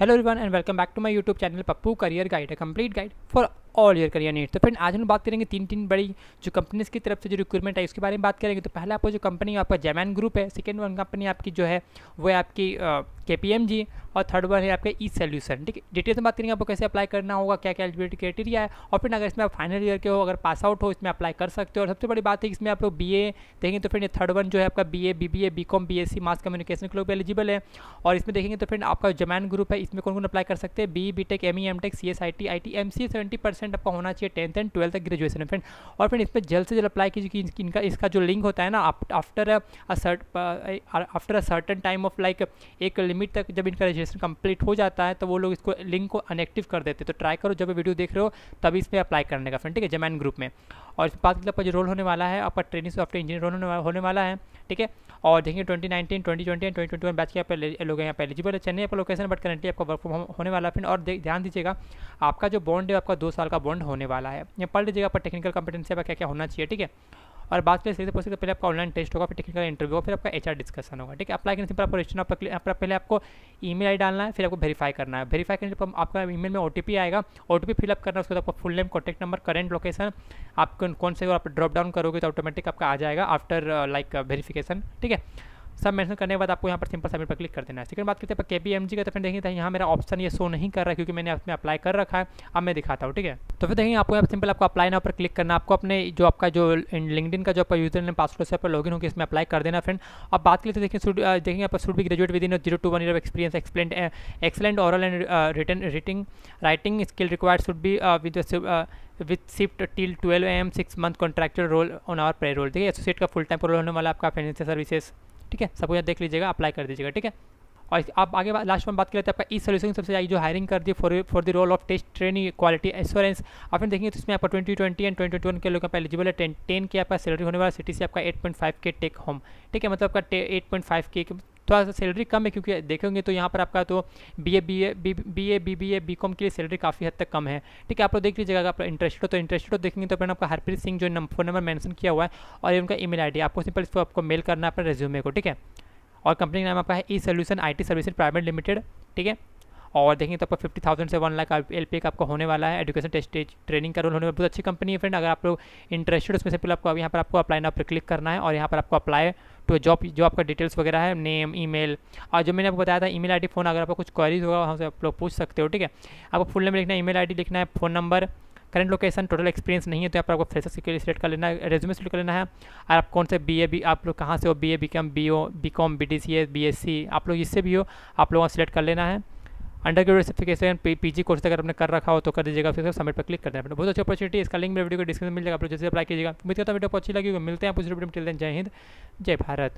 Hello everyone and welcome back to my YouTube channel Pappu Career Guide, a complete guide for all your career need तो फिर आज हम बात करेंगे तीन तीन बड़ी जो कंपनीज की तरफ से जो रिक्रूटमेंट है उसके बारे में बात करेंगे तो पहला आपको जो कंपनी है आपका जैमैन ग्रुप है सेकेंड वन कंपनी आपकी जो है वो है आपकी के पी एम जी और थर्ड वन है आपका ई सोल्यूशन ठीक है डिटेल्स में बात करेंगे आपको कैसे अप्लाई करना होगा क्या क्या एलिजिबिलिटी क्राइटेरिया है और फिर अगर इसमें आप फाइनल ईयर के हो अगर पास आउट हो इसमें अप्लाई कर सकते हो और सबसे बड़ी बात है इसमें आप लोग बी ए देखेंगे तो फिर थर्ड वन जो है आपका B A B B A B com B S C mass communication के लोग भी एलिजिबल है और इसमें देखेंगे तो फिर आपका जमैन ग्रुप है इसमें कौन कौन अप्लाई कर सकते हैं B B tech M E M tech C S I T I T M C seventy percent percent आपका होना चाहिए टेंथ एंड ट्वेल्थ तक ग्रेजुएशन फ्रेंड और फ्रेंड इस पर जल्द से जल्द अप्लाई कीजिए क्योंकि इनका इसका जो लिंक होता है ना after after a certain time of like एक लिमिट तक जब इनका रजिस्ट्रेशन कंप्लीट हो जाता है तो वो लोग इसको लिंक को अनएक्टिव कर देते तो ट्राई करो जब वीडियो देख रहे हो तभी इस पर अप्लाई करने का फ्रेंड ठीक है जमैन ग्रुप में और इस बात के लिए जो रोल होने वाला है आपका ट्रेनिंग सॉफ्टवेयर इंजीनियर होने वाला है ठीक है और देखिए 2019, 2020 ट्वेंटी ट्वेंटी बैच के यहाँ पर लोग यहाँ पर एलिजिबल है चेन्नई पर लोकेशन बट करेंटली आपका वर्क फ्रॉम होम होने वाला फिर और ध्यान दीजिएगा आपका जो बॉन्ड है आपका दो साल का बॉन्ड होने वाला है यहाँ पढ़ लीजिएगा पर टेक्निकल कंपिटेंसी का क्या क्या होना चाहिए ठीक है और बाद में सीधे पूछ पहले आपका ऑनलाइन टेस्ट होगा फिर टेक्निकल इंटरव्यू होगा फिर आपका एच डिस्कशन होगा ठीक है अप्लाई करने से आपको रजिस्टर आपका पहले आपको ई मेल डालना है फिर आपको वेरीफाई करना है वेरीफाई करने पर आपका ई मेल में ओ आएगा ओ टी फिलअप करना है उसके बाद आपका full name contact number current location आप कौन से आप ड्रॉप डाउन करोगे तो ऑटोमेटिक आपका आ जाएगा आफ्टर लाइक वेरीफिकेशन ठीक है सब मेंशन करने के बाद आपको यहाँ पर सिंपल सबमिट पर क्लिक कर देना है सेकंड बात करते हैं के पी एम जी का तो फिर देखिए यहाँ मेरा ऑप्शन ये शो नहीं कर रहा है क्योंकि मैंने इसमें अप्लाई कर रखा है अब मैं दिखाता हूँ ठीक है तो फिर देखिए आपको यहाँ सिंपल आपको अप्लाई ना पर क्लिक करना आपको अपने जो आपका जो लिंकडिन का जो आपका यूजर ने पासवर्ड से लॉग लॉगिन होकर इसमें अप्लाई कर देना फ्रेंड अब बात करते देखिए देखिए आप शुड भी graduate within zero to one year experience explain excellent oral and written writing writing skill required should भी with with shift till twelve M six month contractual role on our payroll देखिए associate का full time role होने वाला आपका financial services ठीक है सबको कुछ देख लीजिएगा अप्लाई कर दीजिएगा ठीक है और आप आगे लास्ट में बात कर लेते हैं आपका ई सोल्यूशन सबसे आई जो हायरिंग कर दी for for the role of test training quality assurance आपने देखेंगे तो इसमें आपका twenty twenty and twenty one के लोग का एलिजिबल है टेन टेन के आपका सैलरी होने वाला सिटी से आपका एट पॉइंट फाइव के टेक होम ठीक है मतलब आपका एट पॉइंट फाइव के थोड़ा सा सैलरी कम है क्योंकि देखेंगे तो यहाँ पर आपका तो B A B A B A B B A B com के लिए सैलरी काफ़ी हद तक कम है ठीक है आप लोग देख लीजिएगा आप इंटरेस्टेड हो तो इंटरेस्टेड हो देखेंगे तो अपने आपका हरप्रीत सिंह जो फोन नंबर मैंशन किया हुआ है और उनका ईमेल आईडी आपको सिंपल इसको आपको मेल करना है अपने रेज्यूमे को ठीक है और कंपनी का नाम आपका है E solution I T service private limited ठीक है और देखेंगे तो आपको फिफ्टी थाउजेंड से वन लाख एल पी आपका होने वाला है एजुकेशन टेस्ट ट्रेनिंग का रोल होने में बहुत अच्छी कंपनी है फ्रेंड अगर आप लोग इंटरेस्टेड उसमें से पहले आपको यहाँ पर आपको अप्लाई ना पर क्लिक करना है और यहाँ पर आपको अप्लाई टू जॉब जो आपका डिटेल्स वगैरह है नेम ईमेल और जो मैंने आपको बताया था ईमेल आईडी फ़ोन अगर आपको कुछ क्वारीज होगा वहाँ से आप लोग पूछ सकते हो ठीक है आपको फुल नेम लिखना है ईमेल आईडी लिखना है phone number current location total experience नहीं है तो यहाँ पर आपको फ्रेशर के लिए सिलेक्ट कर लेना है रेज्यूमे सिलेक्ट कर लेना है और आप कौन से बी ए बी आप लोग कहाँ से हो B A B com B O B com B D C S B S C आप लोग इससे भी हो आप लोगों को सिलेक्ट कर लेना है under graduate certification PG course अगर आपने कर रखा हो तो कर दीजिएगा फिर सबमिट पर क्लिक कर देना बहुत अच्छी अपॉर्चुनिटी इसका लिंक मेरे वीडियो को डिस्क्रिप्शन मिल जाएगा आप जैसे अप्लाई कीजिएगा मिलते हैं वीडियो को अच्छी लगी मिलते हैं आप जय हिंद जय भारत